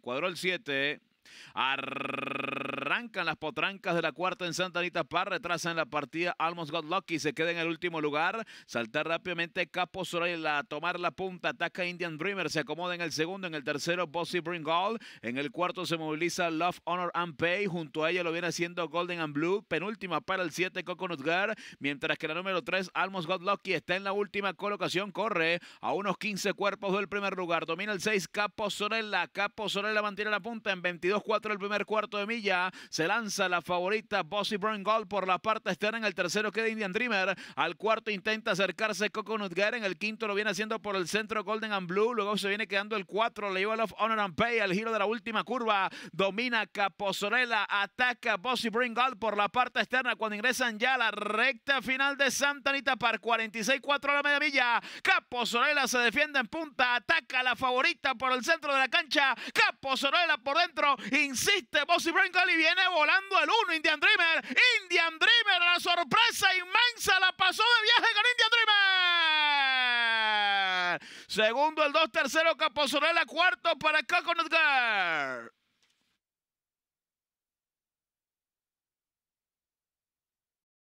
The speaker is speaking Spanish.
cuadro el 7 arrancan las potrancas de la cuarta en Santa Anita Par, retrasan la partida ...Almos Got Lucky, se queda en el último lugar, ...salta rápidamente Capo Sorella a tomar la punta, ataca Indian Dreamer, se acomoda en el segundo, en el tercero Bossy Bringall, en el cuarto se moviliza Love, Honor and Pay, junto a ella lo viene haciendo Golden and Blue, penúltima para el 7 Coconut Girl, mientras que la número 3 ...Almos Got Lucky está en la última colocación, corre a unos 15 cuerpos del primer lugar, domina el 6 Capo Sorella, Capo Sorella mantiene la punta en 22-4 el primer cuarto de milla, se lanza la favorita Bossy Brown Gold por la parte externa. En el tercero queda Indian Dreamer. Al cuarto intenta acercarse Coco nutt En el quinto lo viene haciendo por el centro Golden and Blue. Luego se viene quedando el cuatro Level of Honor and Pay. Al giro de la última curva. Domina Capozorela. Ataca Bossy Brown Gold por la parte externa. Cuando ingresan ya a la recta final de Santa Anita para 46-4 a la media Capo Capozorela se defiende en punta. Ataca la favorita por el centro de la cancha. Capozorela por dentro. Insiste Bossy Brown Gold y viene viene volando el 1, Indian Dreamer. Indian Dreamer, la sorpresa inmensa, la pasó de viaje con Indian Dreamer. Segundo el 2, tercero Caposorela, cuarto para Coconut Girl.